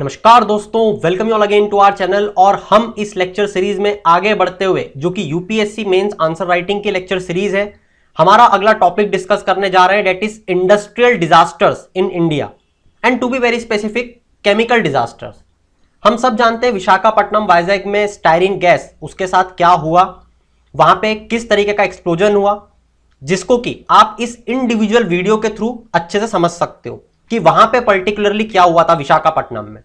नमस्कार दोस्तों welcome you all again to our channel और हम इस लेक्चर सीरीज में आगे बढ़ते हुए जो कि यूपीएससी मेंस आंसर राइटिंग की लेक्चर सीरीज है हमारा अगला टॉपिक डिस्कस करने जा रहे हैं that is industrial disasters in India and to be very specific chemical disasters हम सब जानते हैं विशाखापट्टनम वाइजैक में स्टायरिन गैस उसके साथ क्या हुआ वहां पे किस तरीके का एक्सप्लोजन हुआ जिसको कि आप इस इंडिविजुअल वीडियो के थ्रू अच्छे से समझ सकते हो कि वहां पे पर्टिकुलरली क्या हुआ था विशाखापट्टनम में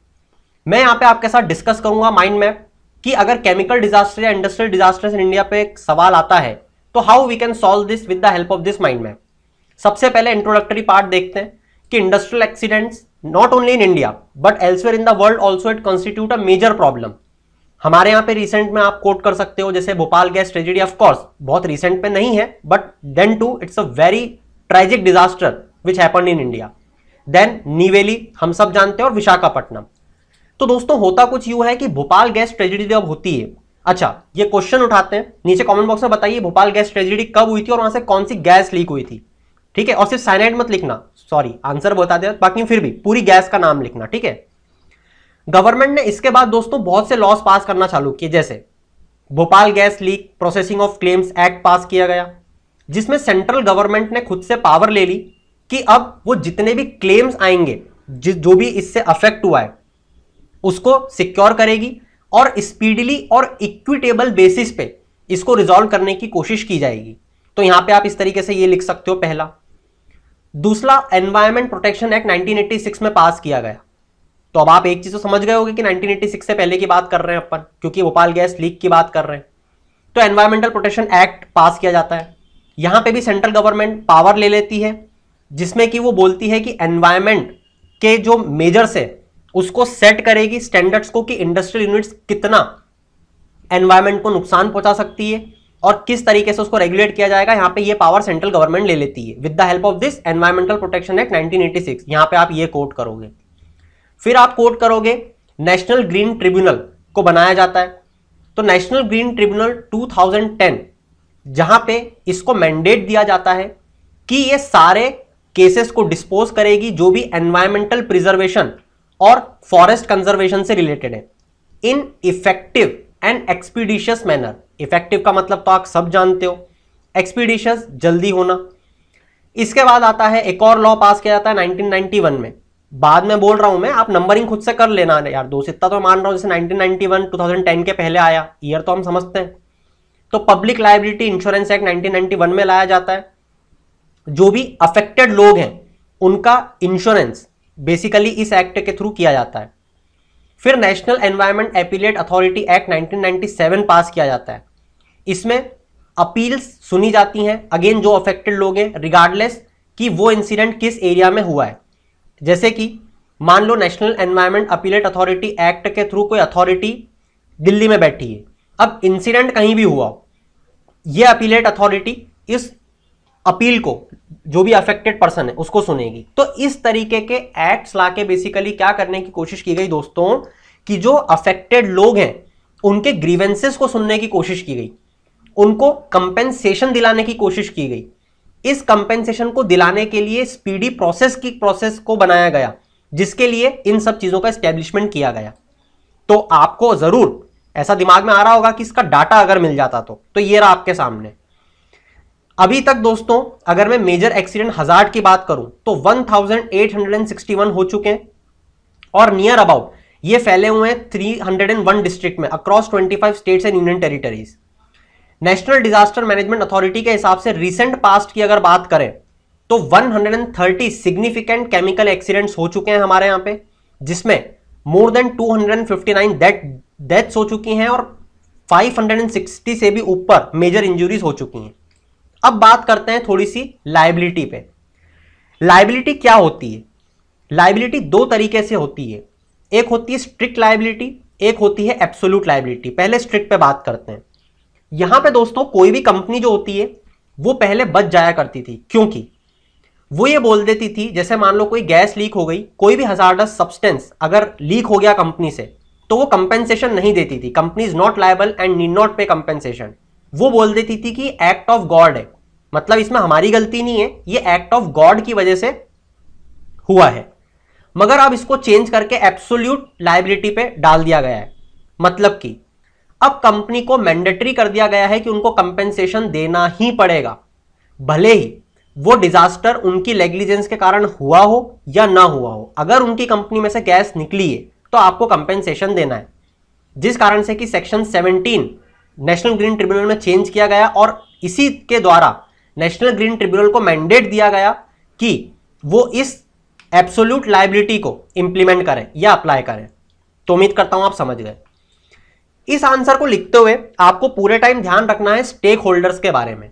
मैं यहाँ पे आपके साथ डिस्कस करूंगा माइंड मैप कि अगर केमिकल डिजास्टर या इंडस्ट्रियल डिजास्टर इन इंडिया पे एक सवाल आता है तो how we can solve this with the help of this mind map सबसे पहले इंट्रोडक्टरी पार्ट देखते हैं कि industrial accidents not only in India but elsewhere in the world also it constitute a major problem हमारे यहाँ पे recent में आप कोट कर सकते हो जैसे Bhopal gas tragedy of course बहुत रिसेंट में नहीं है but then too it's a very tragic disaster which happen in India then Neyveli हम सब जानते हैं और विशाखापट्टनम तो दोस्तों होता कुछ यू है कि भोपाल गैस ट्रेजिडी जब होती है अच्छा ये क्वेश्चन उठाते हैं नीचे कमेंट बॉक्स में बताइए भोपाल गैस ट्रेजिडी कब हुई थी और वहां से कौन सी गैस लीक हुई थी ठीक है और सिर्फ साइनाइड मत लिखना सॉरी आंसर बता दे बाकी फिर भी पूरी गैस का नाम लिखना ठीक है गवर्नमेंट ने इसके बाद दोस्तों बहुत से लॉस पास करना चालू किए जैसे Bhopal gas leak processing of claims act pass किया गया जिसमें सेंट्रल गवर्नमेंट ने खुद से पावर ले ली कि अब वो जितने भी क्लेम्स आएंगे जो भी इससे अफेक्ट हुआ है उसको सिक्योर करेगी और स्पीडली और इक्विटेबल बेसिस पे इसको रिजॉल्व करने की कोशिश की जाएगी तो यहां पे आप इस तरीके से ये लिख सकते हो पहला दूसरा एनवायरमेंट प्रोटेक्शन एक्ट 1986 में पास किया गया तो अब आप एक चीज तो समझ गए होगे कि 1986 से पहले की बात कर रहे हैं अपन क्योंकि भोपाल गैस लीक की बात कर रहे हैं तो एनवायरमेंटल प्रोटेक्शन एक्ट पास किया जाता है यहां पर भी सेंट्रल गवर्नमेंट पावर ले लेती है जिसमें कि वो बोलती है कि एनवायरमेंट के जो मेजर्स है उसको सेट करेगी स्टैंडर्ड्स को कि इंडस्ट्रियल यूनिट्स कितना एनवायरमेंट को नुकसान पहुंचा सकती है और किस तरीके से उसको रेगुलेट किया जाएगा यहाँ पे ये पावर सेंट्रल गवर्नमेंट ले लेती है with the help of this environmental protection act 1986 यहाँ पे आप ये कोट करोगे फिर आप कोट करोगे नेशनल ग्रीन ट्रिब्यूनल को बनाया जाता है तो नेशनल ग्रीन ट्रिब्यूनल 2010 जहां पे इसको मैंडेट दिया जाता है कि ये सारे केसेस को डिस्पोज करेगी जो भी एनवायरमेंटल प्रिजर्वेशन और फॉरेस्ट कंजर्वेशन से रिलेटेड है in effective and expeditious manner effective का मतलब तो आप सब जानते हो एक्सपीडिशियस जल्दी होना इसके बाद आता है एक और लॉ पास किया जाता है 1991 में बाद में बोल रहा हूं मैं आप नंबरिंग खुद से कर लेना यार दोस्त सित्ता तो मान रहा हूं जैसे 1991 2010 के पहले आया ईयर तो हम समझते हैं तो पब्लिक लाइबिलिटी इंश्योरेंस एक्ट 1991 में लाया जाता है जो भी अफेक्टेड लोग हैं उनका इंश्योरेंस बेसिकली इस एक्ट के थ्रू किया जाता है फिर national environment appellate authority act 1997 pass किया जाता है इसमें अपील्स सुनी जाती हैं अगेन जो अफेक्टेड लोग हैं रिगार्डलेस कि वो इंसिडेंट किस एरिया में हुआ है जैसे कि मान लो national environment appellate authority act के थ्रू कोई अथॉरिटी दिल्ली में बैठी है अब इंसिडेंट कहीं भी हुआ ये अपीलेट अथॉरिटी इस अपील को जो भी अफेक्टेड पर्सन है उसको सुनेगी तो इस तरीके के एक्ट्स लाके बेसिकली क्या करने की कोशिश की गई दोस्तों कि जो अफेक्टेड लोग हैं उनके ग्रीवेंसेस को सुनने की कोशिश की गई उनको कंपेंसेशन दिलाने की कोशिश की गई इस कंपेंसेशन को दिलाने के लिए स्पीडी प्रोसेस की प्रोसेस को बनाया गया जिसके लिए इन सब चीज़ों का स्टेब्लिशमेंट किया गया तो आपको ज़रूर ऐसा दिमाग में आ रहा होगा कि इसका डाटा अगर मिल जाता तो, तो ये रहा आपके सामने अभी तक दोस्तों अगर मैं मेजर एक्सीडेंट हजार की बात करूं तो 1861 हो चुके हैं और नियर अबाउट ये फैले हुए हैं 301 डिस्ट्रिक्ट में across 25 states and union territories national disaster management authority के हिसाब से रिसेंट पास्ट की अगर बात करें तो 130 सिग्निफिकेंट केमिकल एक्सीडेंट्स हो चुके हैं हमारे यहाँ पे जिसमें मोर देन 259 डेथ डेथ्स हो चुकी हैं और 560 से भी ऊपर मेजर इंजुरीज हो चुकी हैं अब बात करते हैं थोड़ी सी लाइबिलिटी पे लाइबिलिटी क्या होती है लाइबिलिटी दो तरीके से होती है एक होती है स्ट्रिक्ट लाइबिलिटी एक होती है एब्सोल्यूट लाइबिलिटी पहले स्ट्रिक्ट पे बात करते हैं यहां पे दोस्तों कोई भी कंपनी जो होती है वो पहले बच जाया करती थी क्योंकि वो ये बोल देती थी जैसे मान लो कोई गैस लीक हो गई कोई भी हजार सब्सटेंस अगर लीक हो गया कंपनी से तो वो कंपेंसेशन नहीं देती थी company is not liable and need not pay compensation वो बोल देती थी कि एक्ट ऑफ गॉड है मतलब इसमें हमारी गलती नहीं है ये एक्ट ऑफ गॉड की वजह से हुआ है मगर अब इसको चेंज करके एब्सोल्यूट लाइबिलिटी पे डाल दिया गया है मतलब कि अब कंपनी को मैंडेटरी कर दिया गया है कि उनको कंपेंसेशन देना ही पड़ेगा भले ही वो डिजास्टर उनकी नेग्लिजेंस के कारण हुआ हो या ना हुआ हो अगर उनकी कंपनी में से गैस निकली है तो आपको कंपेंसेशन देना है जिस कारण से कि सेक्शन 17 नेशनल ग्रीन ट्रिब्यूनल में चेंज किया गया और इसी के द्वारा नेशनल ग्रीन ट्रिब्यूनल को मैंडेट दिया गया कि वो इस एब्सोल्यूट लाइबिलिटी को इंप्लीमेंट करें या अप्लाई करें तो उम्मीद करता हूं आप समझ गए इस आंसर को लिखते हुए आपको पूरे टाइम ध्यान रखना है स्टेक होल्डर्स के बारे में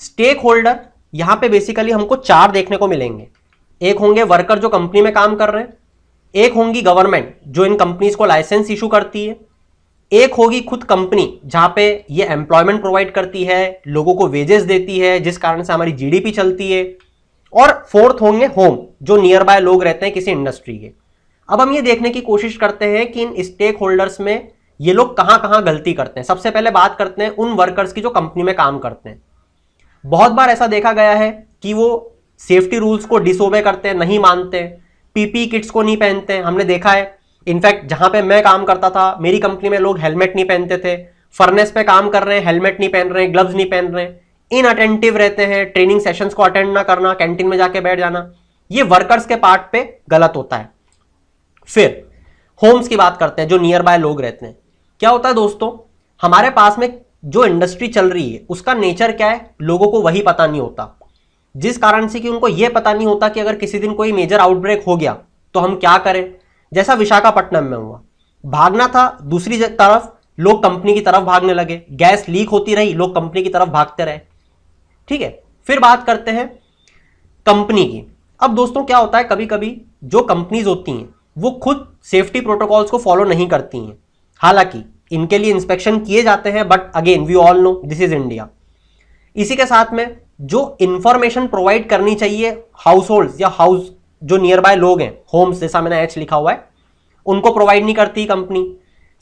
स्टेक होल्डर यहां पे बेसिकली हमको चार देखने को मिलेंगे एक होंगे वर्कर जो कंपनी में काम कर रहे हैं एक होंगी गवर्नमेंट जो इन कंपनीज को लाइसेंस इशू करती है एक होगी खुद कंपनी जहां पे ये एम्प्लॉयमेंट प्रोवाइड करती है लोगों को वेजेस देती है जिस कारण से हमारी जीडीपी चलती है और फोर्थ होंगे होम जो नियर बाय लोग रहते हैं किसी इंडस्ट्री के अब हम ये देखने की कोशिश करते हैं कि इन स्टेक होल्डर्स में ये लोग कहाँ कहाँ गलती करते हैं सबसे पहले बात करते हैं उन वर्कर्स की जो कंपनी में काम करते हैं बहुत बार ऐसा देखा गया है कि वो सेफ्टी रूल्स को डिसोबे करते हैं नहीं मानते पीपी किट्स को नहीं पहनते हमने देखा है इनफैक्ट जहां पे मैं काम करता था मेरी कंपनी में लोग हेलमेट नहीं पहनते थे फर्नेस पे काम कर रहे हैं हेलमेट नहीं पहन रहे हैं ग्लव्स नहीं पहन रहे इन अटेंटिव रहते हैं ट्रेनिंग सेशंस को अटेंड ना करना कैंटीन में जाके बैठ जाना ये वर्कर्स के पार्ट पे गलत होता है फिर होम्स की बात करते हैं जो नियर बाय लोग रहते हैं क्या होता है दोस्तों हमारे पास में जो इंडस्ट्री चल रही है उसका नेचर क्या है लोगों को वही पता नहीं होता जिस कारण से कि उनको यह पता नहीं होता कि अगर किसी दिन कोई मेजर आउटब्रेक हो गया तो हम क्या करें जैसा विशाखापट्टनम में हुआ भागना था दूसरी तरफ लोग कंपनी की तरफ भागने लगे गैस लीक होती रही लोग कंपनी की तरफ भागते रहे ठीक है फिर बात करते हैं कंपनी की अब दोस्तों क्या होता है कभी कभी जो कंपनीज होती हैं वो खुद सेफ्टी प्रोटोकॉल्स को फॉलो नहीं करती हैं हालांकि इनके लिए इंस्पेक्शन किए जाते हैं but again we all know this is India इसी के साथ में जो इंफॉर्मेशन प्रोवाइड करनी चाहिए हाउस होल्ड या हाउस जो नियर बाय लोग हैं होम्स जैसा मैंने एच लिखा हुआ है उनको प्रोवाइड नहीं करती कंपनी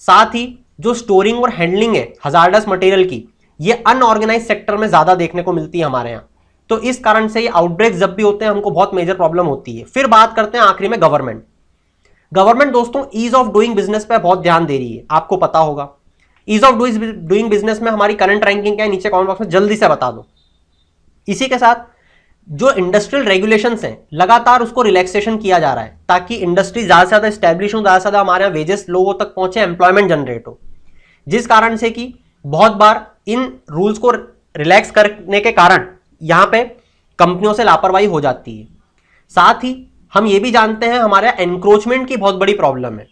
साथ ही जो स्टोरिंग और हैंडलिंग है हजारडस मटेरियल की ये अनऑर्गेनाइज सेक्टर में ज़्यादा देखने को मिलती है हमारे यहाँ तो इस कारण से ये आउटब्रेक जब भी होते हैं हमको बहुत मेजर प्रॉब्लम होती है फिर बात करते हैं आखिरी में गवर्नमेंट गवर्नमेंट दोस्तों ईज ऑफ डूइंग बिजनेस पर बहुत ध्यान दे रही है आपको पता होगा ईज ऑफ डूइंग बिजनेस में हमारी करंट रैंकिंग क्या है नीचे कॉमेंट बॉक्स में जल्दी से बता दो इसी के साथ जो इंडस्ट्रियल रेगुलेशन है लगातार उसको रिलैक्सेशन किया जा रहा है ताकि इंडस्ट्री ज़्यादा से ज़्यादा स्टैब्लिश हो ज़्यादा से ज़्यादा हमारे यहाँ वेजेस लोगों तक पहुंचे एम्प्लॉयमेंट जनरेट हो जिस कारण से कि बहुत बार इन रूल्स को रिलैक्स करने के कारण यहाँ पे कंपनियों से लापरवाही हो जाती है साथ ही हम ये भी जानते हैं हमारे यहाँ एनक्रोचमेंट की बहुत बड़ी प्रॉब्लम है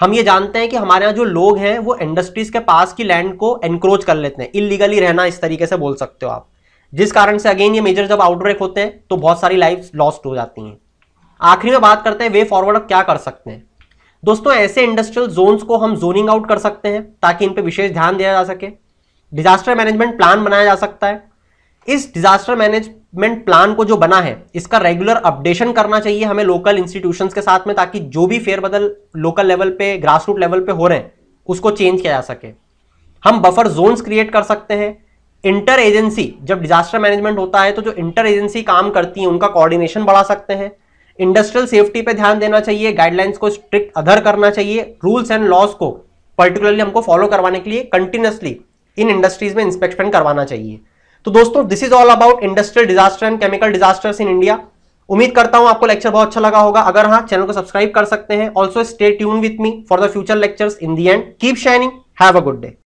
हम ये जानते हैं कि हमारे यहाँ जो लोग हैं वो इंडस्ट्रीज के पास की लैंड को एनक्रोच कर लेते हैं इलीगली रहना इस तरीके से बोल सकते हो आप जिस कारण से अगेन ये मेजर जब आउटब्रेक होते हैं तो बहुत सारी लाइफ लॉस्ट हो जाती हैं आखिरी में बात करते हैं वे फॉरवर्ड अब क्या कर सकते हैं दोस्तों ऐसे इंडस्ट्रियल जोन्स को हम जोनिंग आउट कर सकते हैं ताकि इन पर विशेष ध्यान दिया जा सके डिजास्टर मैनेजमेंट प्लान बनाया जा सकता है इस डिजास्टर मैनेजमेंट प्लान को जो बना है इसका रेगुलर अपडेशन करना चाहिए हमें लोकल इंस्टीट्यूशंस के साथ में ताकि जो भी फेरबदल लोकल लेवल पे ग्रास रूट लेवल पे हो रहे हैं उसको चेंज किया जा सके हम बफर जोन्स क्रिएट कर सकते हैं इंटर एजेंसी जब डिजास्टर मैनेजमेंट होता है तो जो इंटर एजेंसी काम करती है उनका कोऑर्डिनेशन बढ़ा सकते हैं इंडस्ट्रियल सेफ्टी पे ध्यान देना चाहिए गाइडलाइंस को स्ट्रिक्ट अधर करना चाहिए रूल्स एंड लॉज को पर्टिकुलरली हमको फॉलो करवाने के लिए कंटिन्यूसली इन इंडस्ट्रीज में इंस्पेक्शन करवाना चाहिए तो दोस्तों this is all about industrial disaster and chemical disasters in India उम्मीद करता हूं आपको लेक्चर बहुत अच्छा लगा होगा अगर हाँ चैनल को सब्सक्राइब कर सकते हैं also stay tune with me for the future lectures in the end keep shining have a good day